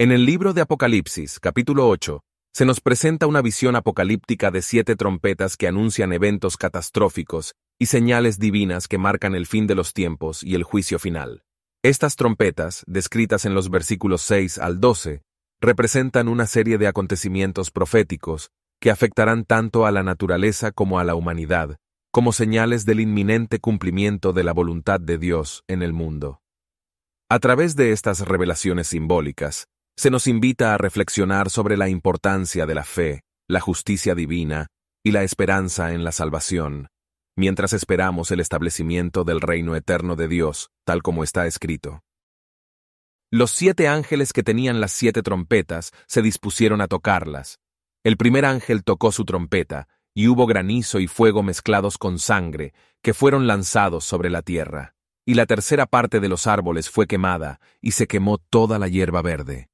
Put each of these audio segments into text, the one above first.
En el libro de Apocalipsis, capítulo 8, se nos presenta una visión apocalíptica de siete trompetas que anuncian eventos catastróficos y señales divinas que marcan el fin de los tiempos y el juicio final. Estas trompetas, descritas en los versículos 6 al 12, representan una serie de acontecimientos proféticos que afectarán tanto a la naturaleza como a la humanidad, como señales del inminente cumplimiento de la voluntad de Dios en el mundo. A través de estas revelaciones simbólicas, se nos invita a reflexionar sobre la importancia de la fe, la justicia divina y la esperanza en la salvación, mientras esperamos el establecimiento del reino eterno de Dios, tal como está escrito. Los siete ángeles que tenían las siete trompetas se dispusieron a tocarlas. El primer ángel tocó su trompeta, y hubo granizo y fuego mezclados con sangre, que fueron lanzados sobre la tierra. Y la tercera parte de los árboles fue quemada, y se quemó toda la hierba verde.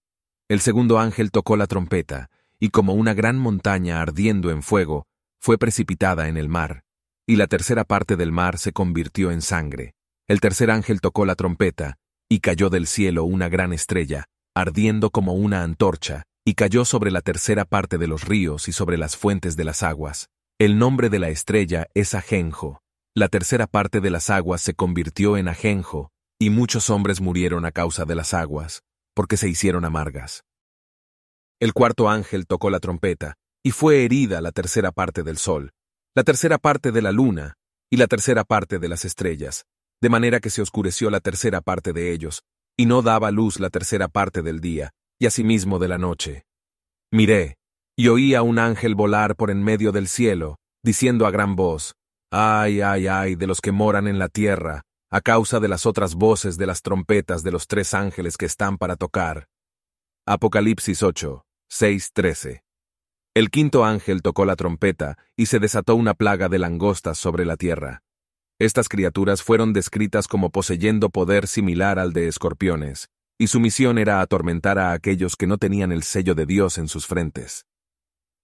El segundo ángel tocó la trompeta, y como una gran montaña ardiendo en fuego, fue precipitada en el mar, y la tercera parte del mar se convirtió en sangre. El tercer ángel tocó la trompeta, y cayó del cielo una gran estrella, ardiendo como una antorcha, y cayó sobre la tercera parte de los ríos y sobre las fuentes de las aguas. El nombre de la estrella es Ajenjo. La tercera parte de las aguas se convirtió en Ajenjo, y muchos hombres murieron a causa de las aguas, porque se hicieron amargas. El cuarto ángel tocó la trompeta, y fue herida la tercera parte del sol, la tercera parte de la luna, y la tercera parte de las estrellas, de manera que se oscureció la tercera parte de ellos, y no daba luz la tercera parte del día, y asimismo de la noche. Miré, y oí a un ángel volar por en medio del cielo, diciendo a gran voz, Ay, ay, ay de los que moran en la tierra, a causa de las otras voces de las trompetas de los tres ángeles que están para tocar. Apocalipsis 8, 6, 13. El quinto ángel tocó la trompeta y se desató una plaga de langostas sobre la tierra. Estas criaturas fueron descritas como poseyendo poder similar al de escorpiones, y su misión era atormentar a aquellos que no tenían el sello de Dios en sus frentes.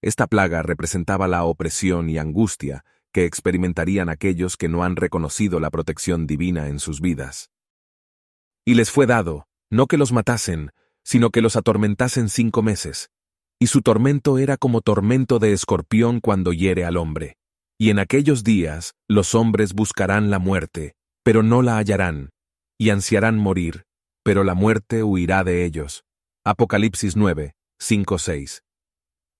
Esta plaga representaba la opresión y angustia que experimentarían aquellos que no han reconocido la protección divina en sus vidas. Y les fue dado, no que los matasen, sino que los atormentasen cinco meses, y su tormento era como tormento de escorpión cuando hiere al hombre. Y en aquellos días los hombres buscarán la muerte, pero no la hallarán, y ansiarán morir, pero la muerte huirá de ellos. Apocalipsis 9, 5-6.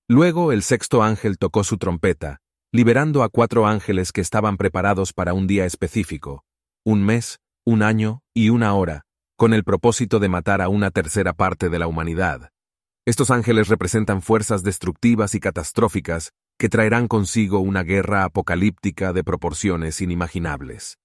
Luego el sexto ángel tocó su trompeta, liberando a cuatro ángeles que estaban preparados para un día específico, un mes, un año y una hora, con el propósito de matar a una tercera parte de la humanidad. Estos ángeles representan fuerzas destructivas y catastróficas que traerán consigo una guerra apocalíptica de proporciones inimaginables.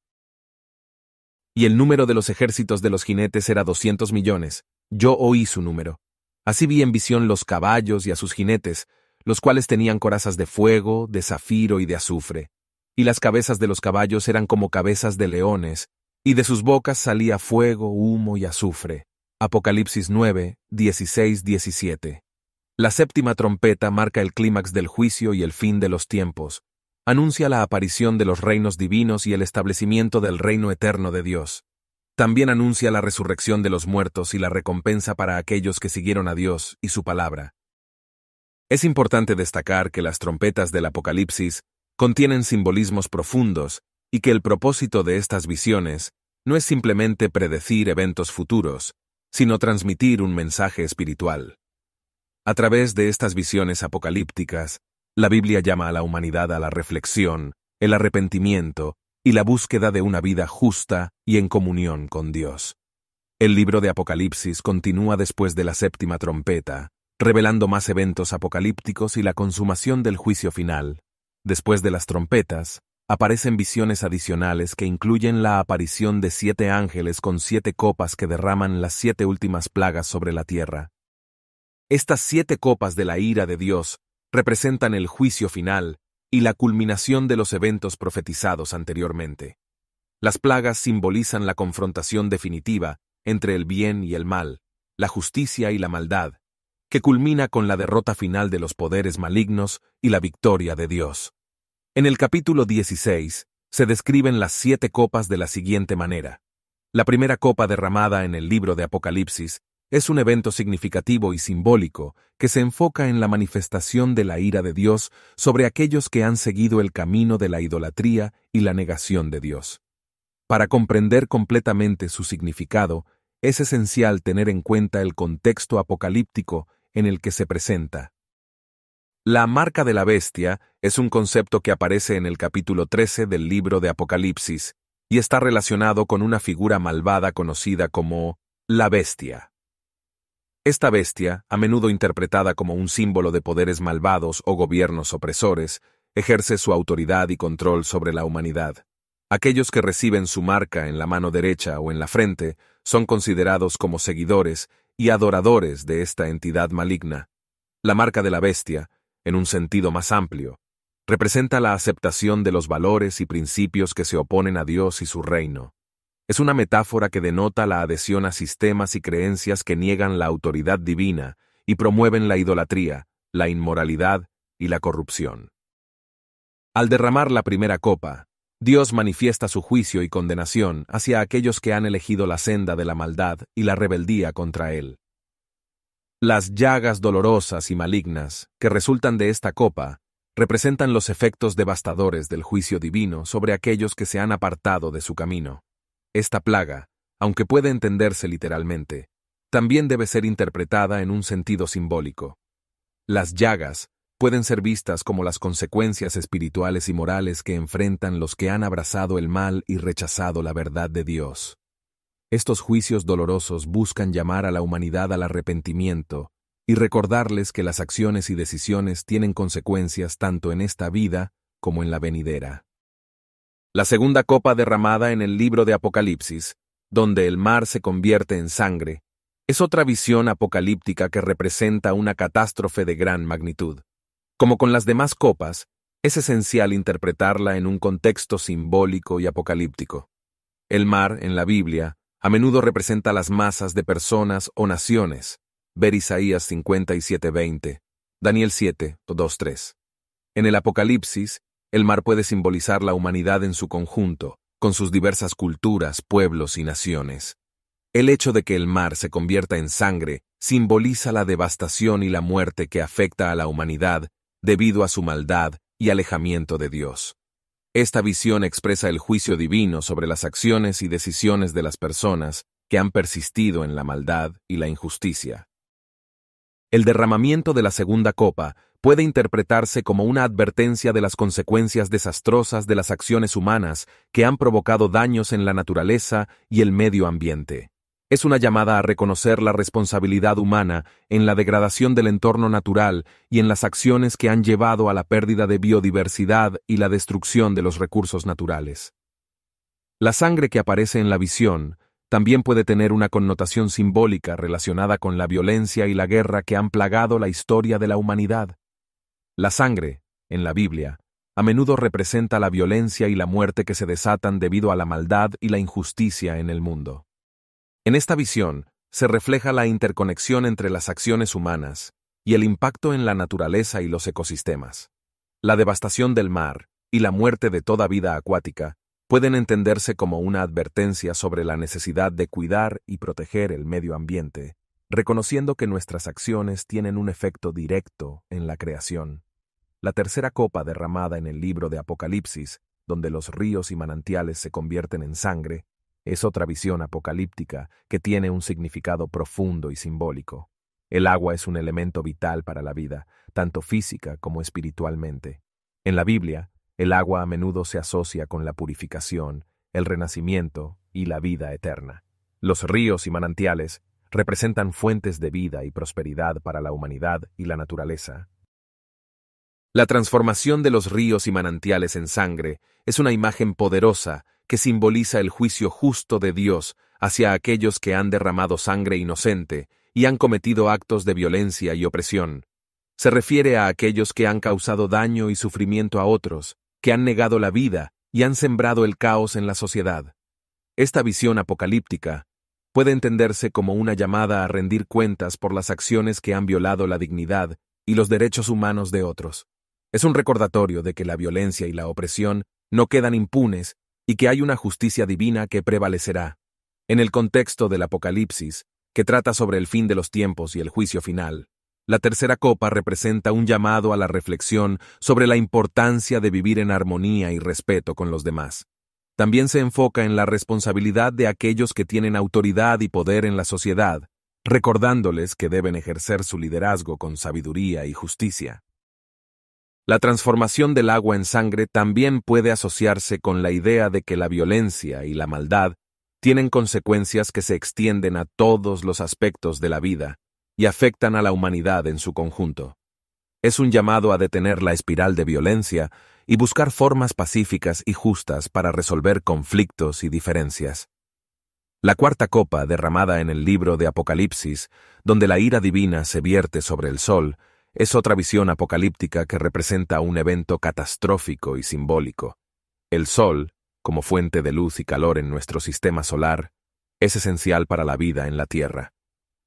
Y el número de los ejércitos de los jinetes era 200 millones. Yo oí su número. Así vi en visión los caballos y a sus jinetes, los cuales tenían corazas de fuego, de zafiro y de azufre, y las cabezas de los caballos eran como cabezas de leones, y de sus bocas salía fuego, humo y azufre. Apocalipsis 9, 16, 17. La séptima trompeta marca el clímax del juicio y el fin de los tiempos. Anuncia la aparición de los reinos divinos y el establecimiento del reino eterno de Dios. También anuncia la resurrección de los muertos y la recompensa para aquellos que siguieron a Dios y su palabra. Es importante destacar que las trompetas del Apocalipsis contienen simbolismos profundos y que el propósito de estas visiones no es simplemente predecir eventos futuros, sino transmitir un mensaje espiritual. A través de estas visiones apocalípticas, la Biblia llama a la humanidad a la reflexión, el arrepentimiento y la búsqueda de una vida justa y en comunión con Dios. El libro de Apocalipsis continúa después de la séptima trompeta, revelando más eventos apocalípticos y la consumación del juicio final. Después de las trompetas, aparecen visiones adicionales que incluyen la aparición de siete ángeles con siete copas que derraman las siete últimas plagas sobre la tierra. Estas siete copas de la ira de Dios representan el juicio final y la culminación de los eventos profetizados anteriormente. Las plagas simbolizan la confrontación definitiva entre el bien y el mal, la justicia y la maldad, que culmina con la derrota final de los poderes malignos y la victoria de Dios. En el capítulo 16 se describen las siete copas de la siguiente manera. La primera copa derramada en el libro de Apocalipsis es un evento significativo y simbólico que se enfoca en la manifestación de la ira de Dios sobre aquellos que han seguido el camino de la idolatría y la negación de Dios. Para comprender completamente su significado, es esencial tener en cuenta el contexto apocalíptico en el que se presenta. La marca de la bestia es un concepto que aparece en el capítulo 13 del libro de Apocalipsis y está relacionado con una figura malvada conocida como la bestia. Esta bestia, a menudo interpretada como un símbolo de poderes malvados o gobiernos opresores, ejerce su autoridad y control sobre la humanidad. Aquellos que reciben su marca en la mano derecha o en la frente son considerados como seguidores y adoradores de esta entidad maligna. La marca de la bestia, en un sentido más amplio, representa la aceptación de los valores y principios que se oponen a Dios y su reino. Es una metáfora que denota la adhesión a sistemas y creencias que niegan la autoridad divina y promueven la idolatría, la inmoralidad y la corrupción. Al derramar la primera copa, Dios manifiesta su juicio y condenación hacia aquellos que han elegido la senda de la maldad y la rebeldía contra Él. Las llagas dolorosas y malignas que resultan de esta copa representan los efectos devastadores del juicio divino sobre aquellos que se han apartado de su camino. Esta plaga, aunque puede entenderse literalmente, también debe ser interpretada en un sentido simbólico. Las llagas pueden ser vistas como las consecuencias espirituales y morales que enfrentan los que han abrazado el mal y rechazado la verdad de Dios. Estos juicios dolorosos buscan llamar a la humanidad al arrepentimiento y recordarles que las acciones y decisiones tienen consecuencias tanto en esta vida como en la venidera. La segunda copa derramada en el libro de Apocalipsis, donde el mar se convierte en sangre, es otra visión apocalíptica que representa una catástrofe de gran magnitud. Como con las demás copas, es esencial interpretarla en un contexto simbólico y apocalíptico. El mar, en la Biblia, a menudo representa las masas de personas o naciones. Ver Isaías 57:20, Daniel 7, 3. En el Apocalipsis, el mar puede simbolizar la humanidad en su conjunto, con sus diversas culturas, pueblos y naciones. El hecho de que el mar se convierta en sangre simboliza la devastación y la muerte que afecta a la humanidad debido a su maldad y alejamiento de Dios. Esta visión expresa el juicio divino sobre las acciones y decisiones de las personas que han persistido en la maldad y la injusticia. El derramamiento de la segunda copa puede interpretarse como una advertencia de las consecuencias desastrosas de las acciones humanas que han provocado daños en la naturaleza y el medio ambiente. Es una llamada a reconocer la responsabilidad humana en la degradación del entorno natural y en las acciones que han llevado a la pérdida de biodiversidad y la destrucción de los recursos naturales. La sangre que aparece en la visión también puede tener una connotación simbólica relacionada con la violencia y la guerra que han plagado la historia de la humanidad. La sangre, en la Biblia, a menudo representa la violencia y la muerte que se desatan debido a la maldad y la injusticia en el mundo. En esta visión, se refleja la interconexión entre las acciones humanas y el impacto en la naturaleza y los ecosistemas. La devastación del mar y la muerte de toda vida acuática pueden entenderse como una advertencia sobre la necesidad de cuidar y proteger el medio ambiente, reconociendo que nuestras acciones tienen un efecto directo en la creación. La tercera copa derramada en el libro de Apocalipsis, donde los ríos y manantiales se convierten en sangre, es otra visión apocalíptica que tiene un significado profundo y simbólico. El agua es un elemento vital para la vida, tanto física como espiritualmente. En la Biblia, el agua a menudo se asocia con la purificación, el renacimiento y la vida eterna. Los ríos y manantiales representan fuentes de vida y prosperidad para la humanidad y la naturaleza. La transformación de los ríos y manantiales en sangre es una imagen poderosa que simboliza el juicio justo de Dios hacia aquellos que han derramado sangre inocente y han cometido actos de violencia y opresión. Se refiere a aquellos que han causado daño y sufrimiento a otros, que han negado la vida y han sembrado el caos en la sociedad. Esta visión apocalíptica puede entenderse como una llamada a rendir cuentas por las acciones que han violado la dignidad y los derechos humanos de otros. Es un recordatorio de que la violencia y la opresión no quedan impunes y que hay una justicia divina que prevalecerá. En el contexto del Apocalipsis, que trata sobre el fin de los tiempos y el juicio final, la tercera copa representa un llamado a la reflexión sobre la importancia de vivir en armonía y respeto con los demás. También se enfoca en la responsabilidad de aquellos que tienen autoridad y poder en la sociedad, recordándoles que deben ejercer su liderazgo con sabiduría y justicia. La transformación del agua en sangre también puede asociarse con la idea de que la violencia y la maldad tienen consecuencias que se extienden a todos los aspectos de la vida y afectan a la humanidad en su conjunto. Es un llamado a detener la espiral de violencia y buscar formas pacíficas y justas para resolver conflictos y diferencias. La cuarta copa derramada en el libro de Apocalipsis, donde la ira divina se vierte sobre el sol, es otra visión apocalíptica que representa un evento catastrófico y simbólico. El Sol, como fuente de luz y calor en nuestro sistema solar, es esencial para la vida en la Tierra.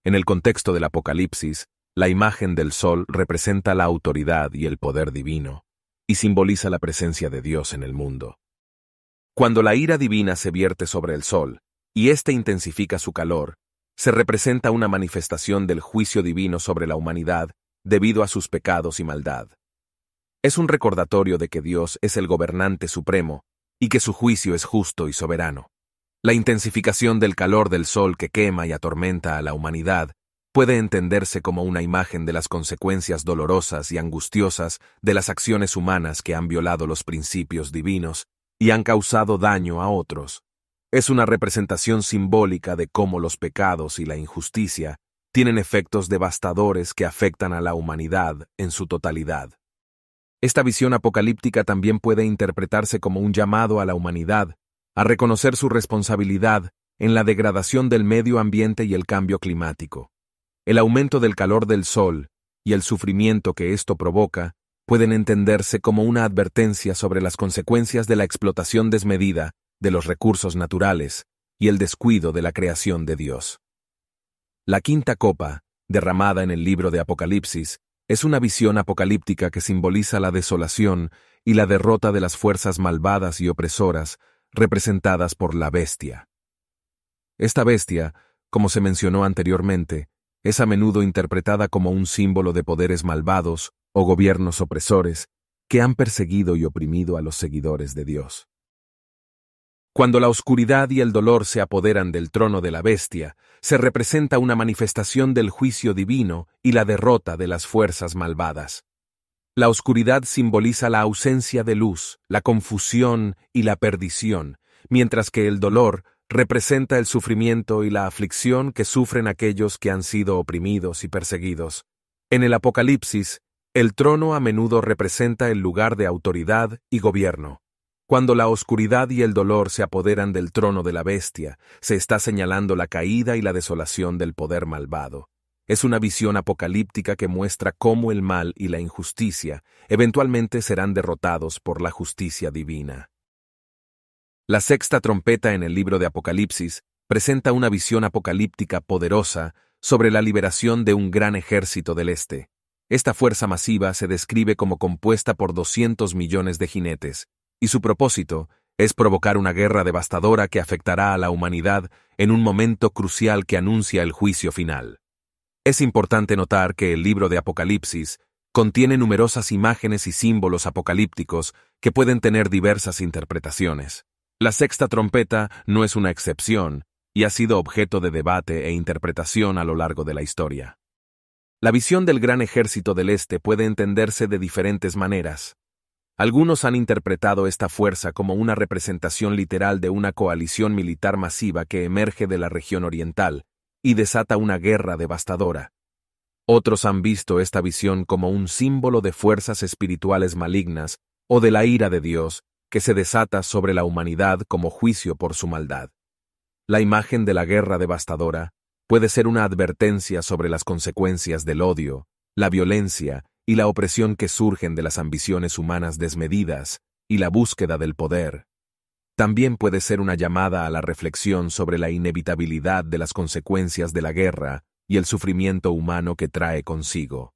En el contexto del Apocalipsis, la imagen del Sol representa la autoridad y el poder divino, y simboliza la presencia de Dios en el mundo. Cuando la ira divina se vierte sobre el Sol, y éste intensifica su calor, se representa una manifestación del juicio divino sobre la humanidad debido a sus pecados y maldad. Es un recordatorio de que Dios es el gobernante supremo y que su juicio es justo y soberano. La intensificación del calor del sol que quema y atormenta a la humanidad puede entenderse como una imagen de las consecuencias dolorosas y angustiosas de las acciones humanas que han violado los principios divinos y han causado daño a otros. Es una representación simbólica de cómo los pecados y la injusticia tienen efectos devastadores que afectan a la humanidad en su totalidad. Esta visión apocalíptica también puede interpretarse como un llamado a la humanidad a reconocer su responsabilidad en la degradación del medio ambiente y el cambio climático. El aumento del calor del sol y el sufrimiento que esto provoca pueden entenderse como una advertencia sobre las consecuencias de la explotación desmedida de los recursos naturales y el descuido de la creación de Dios. La quinta copa, derramada en el libro de Apocalipsis, es una visión apocalíptica que simboliza la desolación y la derrota de las fuerzas malvadas y opresoras representadas por la bestia. Esta bestia, como se mencionó anteriormente, es a menudo interpretada como un símbolo de poderes malvados o gobiernos opresores que han perseguido y oprimido a los seguidores de Dios. Cuando la oscuridad y el dolor se apoderan del trono de la bestia, se representa una manifestación del juicio divino y la derrota de las fuerzas malvadas. La oscuridad simboliza la ausencia de luz, la confusión y la perdición, mientras que el dolor representa el sufrimiento y la aflicción que sufren aquellos que han sido oprimidos y perseguidos. En el Apocalipsis, el trono a menudo representa el lugar de autoridad y gobierno. Cuando la oscuridad y el dolor se apoderan del trono de la bestia, se está señalando la caída y la desolación del poder malvado. Es una visión apocalíptica que muestra cómo el mal y la injusticia eventualmente serán derrotados por la justicia divina. La sexta trompeta en el libro de Apocalipsis presenta una visión apocalíptica poderosa sobre la liberación de un gran ejército del Este. Esta fuerza masiva se describe como compuesta por 200 millones de jinetes, y su propósito es provocar una guerra devastadora que afectará a la humanidad en un momento crucial que anuncia el juicio final. Es importante notar que el libro de Apocalipsis contiene numerosas imágenes y símbolos apocalípticos que pueden tener diversas interpretaciones. La sexta trompeta no es una excepción y ha sido objeto de debate e interpretación a lo largo de la historia. La visión del gran ejército del Este puede entenderse de diferentes maneras. Algunos han interpretado esta fuerza como una representación literal de una coalición militar masiva que emerge de la región oriental y desata una guerra devastadora. Otros han visto esta visión como un símbolo de fuerzas espirituales malignas o de la ira de Dios que se desata sobre la humanidad como juicio por su maldad. La imagen de la guerra devastadora puede ser una advertencia sobre las consecuencias del odio, la violencia y la opresión que surgen de las ambiciones humanas desmedidas y la búsqueda del poder, también puede ser una llamada a la reflexión sobre la inevitabilidad de las consecuencias de la guerra y el sufrimiento humano que trae consigo.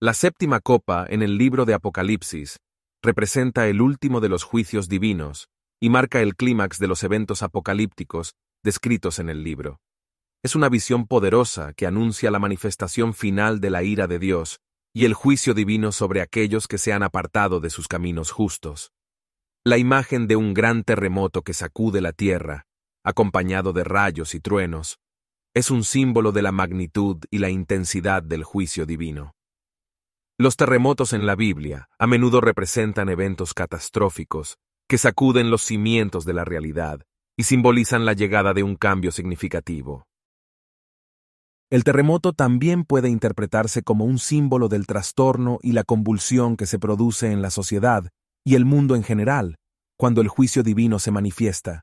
La séptima copa en el libro de Apocalipsis representa el último de los juicios divinos y marca el clímax de los eventos apocalípticos descritos en el libro. Es una visión poderosa que anuncia la manifestación final de la ira de Dios y el juicio divino sobre aquellos que se han apartado de sus caminos justos. La imagen de un gran terremoto que sacude la tierra, acompañado de rayos y truenos, es un símbolo de la magnitud y la intensidad del juicio divino. Los terremotos en la Biblia a menudo representan eventos catastróficos que sacuden los cimientos de la realidad y simbolizan la llegada de un cambio significativo. El terremoto también puede interpretarse como un símbolo del trastorno y la convulsión que se produce en la sociedad y el mundo en general, cuando el juicio divino se manifiesta.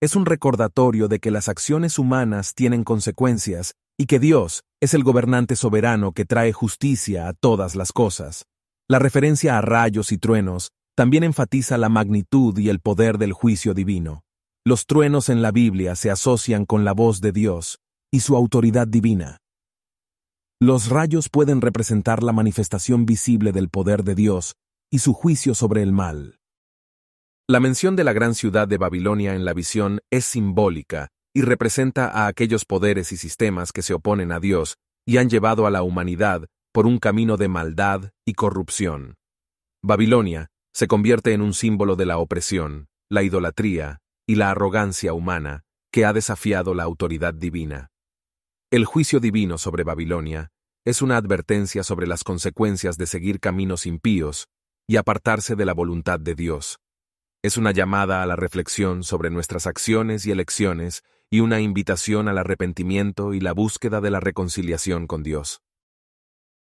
Es un recordatorio de que las acciones humanas tienen consecuencias y que Dios es el gobernante soberano que trae justicia a todas las cosas. La referencia a rayos y truenos también enfatiza la magnitud y el poder del juicio divino. Los truenos en la Biblia se asocian con la voz de Dios, y su autoridad divina. Los rayos pueden representar la manifestación visible del poder de Dios y su juicio sobre el mal. La mención de la gran ciudad de Babilonia en la visión es simbólica y representa a aquellos poderes y sistemas que se oponen a Dios y han llevado a la humanidad por un camino de maldad y corrupción. Babilonia se convierte en un símbolo de la opresión, la idolatría y la arrogancia humana que ha desafiado la autoridad divina. El juicio divino sobre Babilonia es una advertencia sobre las consecuencias de seguir caminos impíos y apartarse de la voluntad de Dios. Es una llamada a la reflexión sobre nuestras acciones y elecciones y una invitación al arrepentimiento y la búsqueda de la reconciliación con Dios.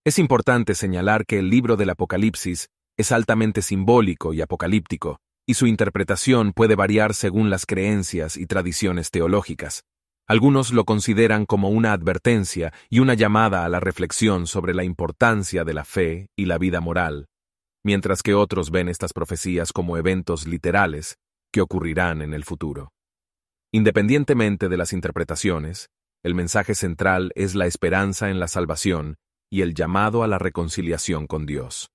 Es importante señalar que el libro del Apocalipsis es altamente simbólico y apocalíptico, y su interpretación puede variar según las creencias y tradiciones teológicas. Algunos lo consideran como una advertencia y una llamada a la reflexión sobre la importancia de la fe y la vida moral, mientras que otros ven estas profecías como eventos literales que ocurrirán en el futuro. Independientemente de las interpretaciones, el mensaje central es la esperanza en la salvación y el llamado a la reconciliación con Dios.